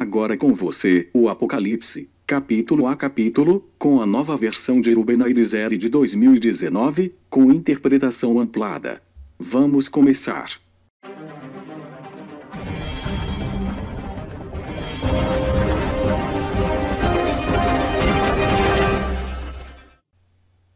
Agora com você, o Apocalipse, capítulo a capítulo, com a nova versão de Ruben Aizeri de 2019, com interpretação amplada Vamos começar.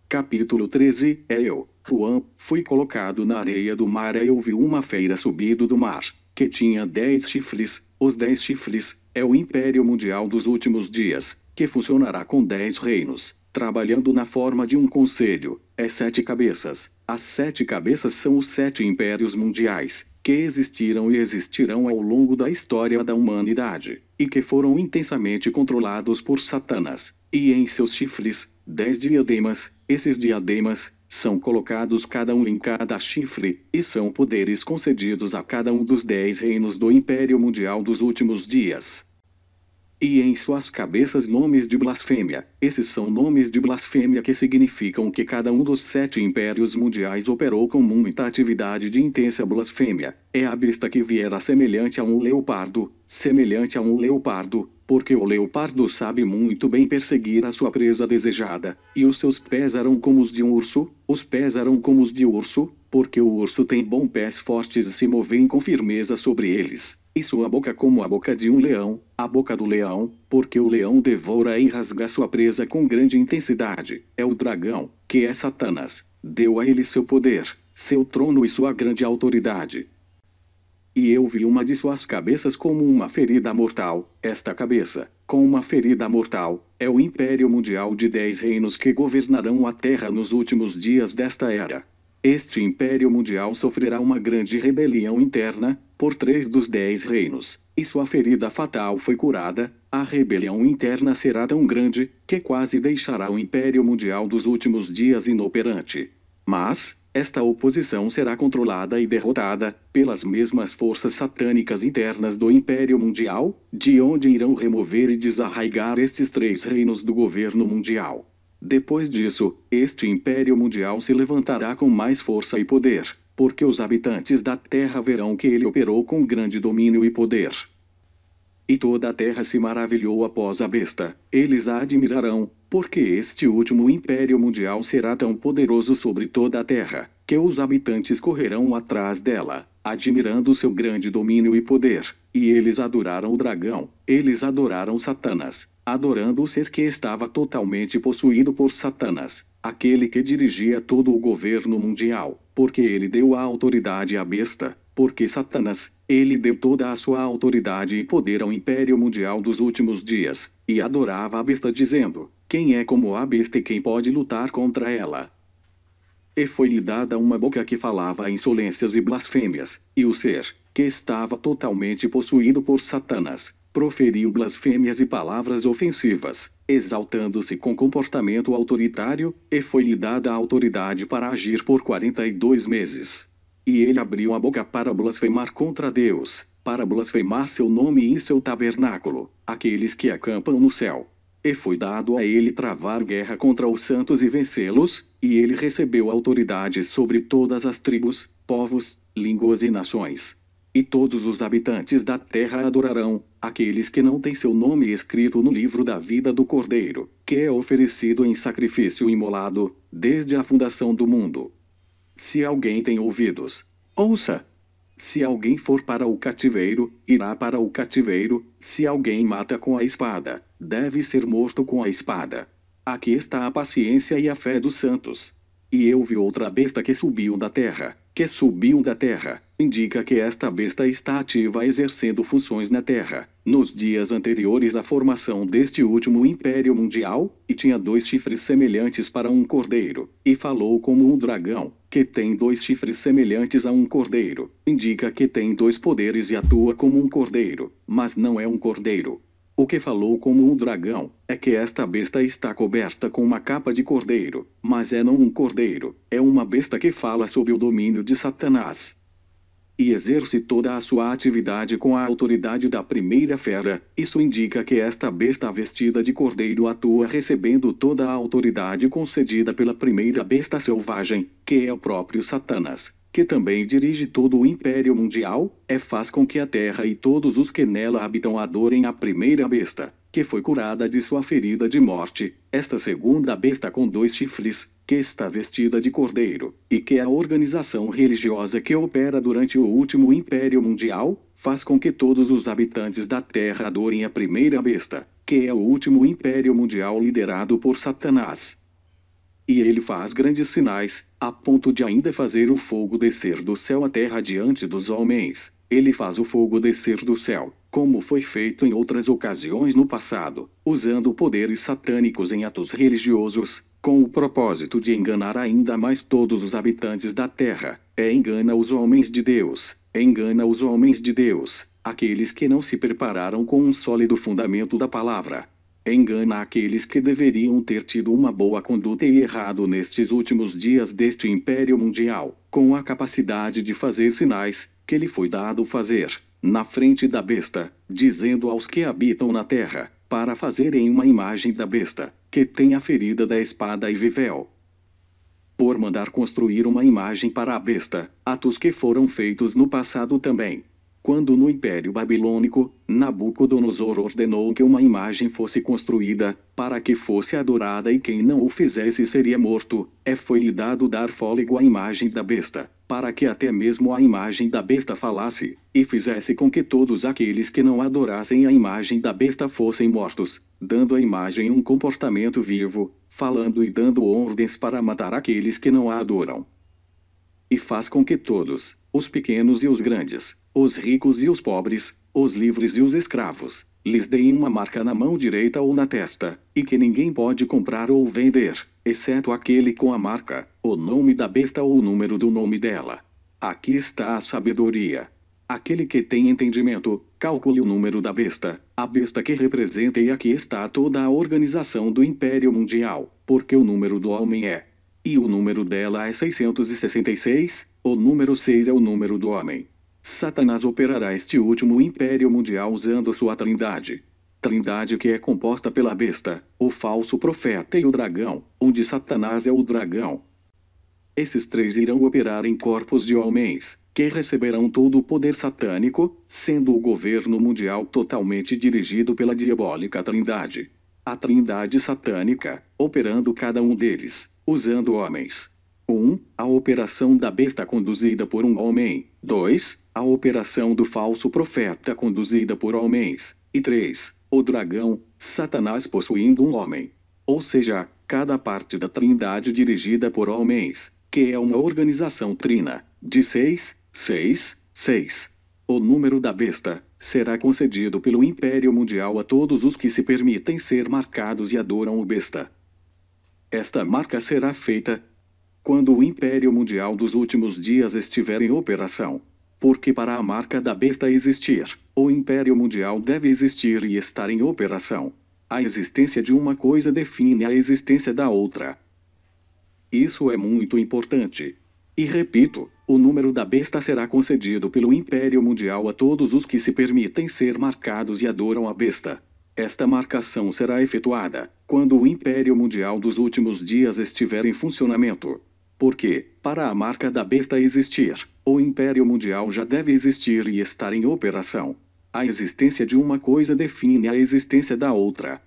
Capítulo 13 É eu, Juan, fui colocado na areia do mar e ouvi uma feira subido do mar, que tinha dez chifres, os Dez Chifres é o império mundial dos últimos dias, que funcionará com dez reinos, trabalhando na forma de um conselho. É sete cabeças. As sete cabeças são os sete impérios mundiais, que existiram e existirão ao longo da história da humanidade, e que foram intensamente controlados por Satanás. E em seus chifres, dez diademas, esses diademas, são colocados cada um em cada chifre, e são poderes concedidos a cada um dos dez reinos do Império Mundial dos últimos dias. E em suas cabeças nomes de blasfêmia, esses são nomes de blasfêmia que significam que cada um dos sete impérios mundiais operou com muita atividade de intensa blasfêmia. É a besta que viera semelhante a um leopardo, semelhante a um leopardo, porque o leopardo sabe muito bem perseguir a sua presa desejada, e os seus pés eram como os de um urso, os pés eram como os de urso, porque o urso tem bons pés fortes e se movem com firmeza sobre eles, e sua boca como a boca de um leão, a boca do leão, porque o leão devora e rasga sua presa com grande intensidade, é o dragão, que é Satanás, deu a ele seu poder, seu trono e sua grande autoridade, e eu vi uma de suas cabeças como uma ferida mortal. Esta cabeça, com uma ferida mortal, é o império mundial de dez reinos que governarão a Terra nos últimos dias desta era. Este império mundial sofrerá uma grande rebelião interna, por três dos dez reinos, e sua ferida fatal foi curada, a rebelião interna será tão grande, que quase deixará o império mundial dos últimos dias inoperante. Mas, esta oposição será controlada e derrotada pelas mesmas forças satânicas internas do Império Mundial, de onde irão remover e desarraigar estes três reinos do governo mundial. Depois disso, este Império Mundial se levantará com mais força e poder, porque os habitantes da Terra verão que ele operou com grande domínio e poder. E toda a terra se maravilhou após a besta, eles a admirarão, porque este último império mundial será tão poderoso sobre toda a terra, que os habitantes correrão atrás dela, admirando seu grande domínio e poder. E eles adoraram o dragão, eles adoraram Satanás, adorando o ser que estava totalmente possuído por Satanás, aquele que dirigia todo o governo mundial, porque ele deu a autoridade à besta, porque Satanás, ele deu toda a sua autoridade e poder ao império mundial dos últimos dias, e adorava a besta dizendo, quem é como a besta e quem pode lutar contra ela? E foi-lhe dada uma boca que falava insolências e blasfêmias, e o ser, que estava totalmente possuído por Satanás, proferiu blasfêmias e palavras ofensivas, exaltando-se com comportamento autoritário, e foi-lhe dada a autoridade para agir por 42 meses. E ele abriu a boca para blasfemar contra Deus, para blasfemar seu nome e seu tabernáculo, aqueles que acampam no céu. E foi dado a ele travar guerra contra os santos e vencê-los, e ele recebeu autoridade sobre todas as tribos, povos, línguas e nações. E todos os habitantes da terra adorarão, aqueles que não têm seu nome escrito no livro da vida do Cordeiro, que é oferecido em sacrifício imolado, desde a fundação do mundo. Se alguém tem ouvidos, ouça. Se alguém for para o cativeiro, irá para o cativeiro, se alguém mata com a espada, deve ser morto com a espada. Aqui está a paciência e a fé dos santos. E eu vi outra besta que subiu da terra, que subiu da terra, indica que esta besta está ativa exercendo funções na terra, nos dias anteriores à formação deste último império mundial, e tinha dois chifres semelhantes para um cordeiro, e falou como um dragão, que tem dois chifres semelhantes a um cordeiro, indica que tem dois poderes e atua como um cordeiro, mas não é um cordeiro, o que falou como um dragão é que esta besta está coberta com uma capa de cordeiro, mas é não um cordeiro, é uma besta que fala sob o domínio de Satanás. E exerce toda a sua atividade com a autoridade da primeira fera, isso indica que esta besta vestida de cordeiro atua recebendo toda a autoridade concedida pela primeira besta selvagem, que é o próprio Satanás que também dirige todo o Império Mundial, é faz com que a Terra e todos os que nela habitam adorem a primeira besta, que foi curada de sua ferida de morte, esta segunda besta com dois chifres, que está vestida de cordeiro, e que a organização religiosa que opera durante o último Império Mundial, faz com que todos os habitantes da Terra adorem a primeira besta, que é o último Império Mundial liderado por Satanás. E ele faz grandes sinais, a ponto de ainda fazer o fogo descer do céu à terra diante dos homens. Ele faz o fogo descer do céu, como foi feito em outras ocasiões no passado, usando poderes satânicos em atos religiosos, com o propósito de enganar ainda mais todos os habitantes da terra. É engana os homens de Deus, engana os homens de Deus, aqueles que não se prepararam com um sólido fundamento da palavra engana aqueles que deveriam ter tido uma boa conduta e errado nestes últimos dias deste império mundial, com a capacidade de fazer sinais, que lhe foi dado fazer, na frente da besta, dizendo aos que habitam na terra, para fazerem uma imagem da besta, que tem a ferida da espada e vivel. Por mandar construir uma imagem para a besta, atos que foram feitos no passado também, quando no Império Babilônico, Nabucodonosor ordenou que uma imagem fosse construída, para que fosse adorada e quem não o fizesse seria morto, é foi-lhe dado dar fôlego à imagem da besta, para que até mesmo a imagem da besta falasse, e fizesse com que todos aqueles que não adorassem a imagem da besta fossem mortos, dando à imagem um comportamento vivo, falando e dando ordens para matar aqueles que não a adoram. E faz com que todos, os pequenos e os grandes, os ricos e os pobres, os livres e os escravos, lhes deem uma marca na mão direita ou na testa, e que ninguém pode comprar ou vender, exceto aquele com a marca, o nome da besta ou o número do nome dela. Aqui está a sabedoria. Aquele que tem entendimento, calcule o número da besta, a besta que representa e aqui está toda a organização do Império Mundial, porque o número do homem é. E o número dela é 666, o número 6 é o número do homem. Satanás operará este último império mundial usando sua trindade. Trindade que é composta pela besta, o falso profeta e o dragão, onde Satanás é o dragão. Esses três irão operar em corpos de homens, que receberão todo o poder satânico, sendo o governo mundial totalmente dirigido pela diabólica Trindade. A Trindade satânica, operando cada um deles, usando homens. 1. Um, a operação da besta conduzida por um homem. 2. A operação do falso profeta conduzida por homens. E 3. O dragão, Satanás possuindo um homem. Ou seja, cada parte da trindade dirigida por homens, que é uma organização trina, de 6, 6, 6. O número da besta será concedido pelo Império Mundial a todos os que se permitem ser marcados e adoram o besta. Esta marca será feita quando o Império Mundial dos últimos dias estiver em operação. Porque para a marca da besta existir, o Império Mundial deve existir e estar em operação. A existência de uma coisa define a existência da outra. Isso é muito importante. E repito, o número da besta será concedido pelo Império Mundial a todos os que se permitem ser marcados e adoram a besta. Esta marcação será efetuada quando o Império Mundial dos últimos dias estiver em funcionamento. Porque, para a marca da besta existir, o Império Mundial já deve existir e estar em operação. A existência de uma coisa define a existência da outra.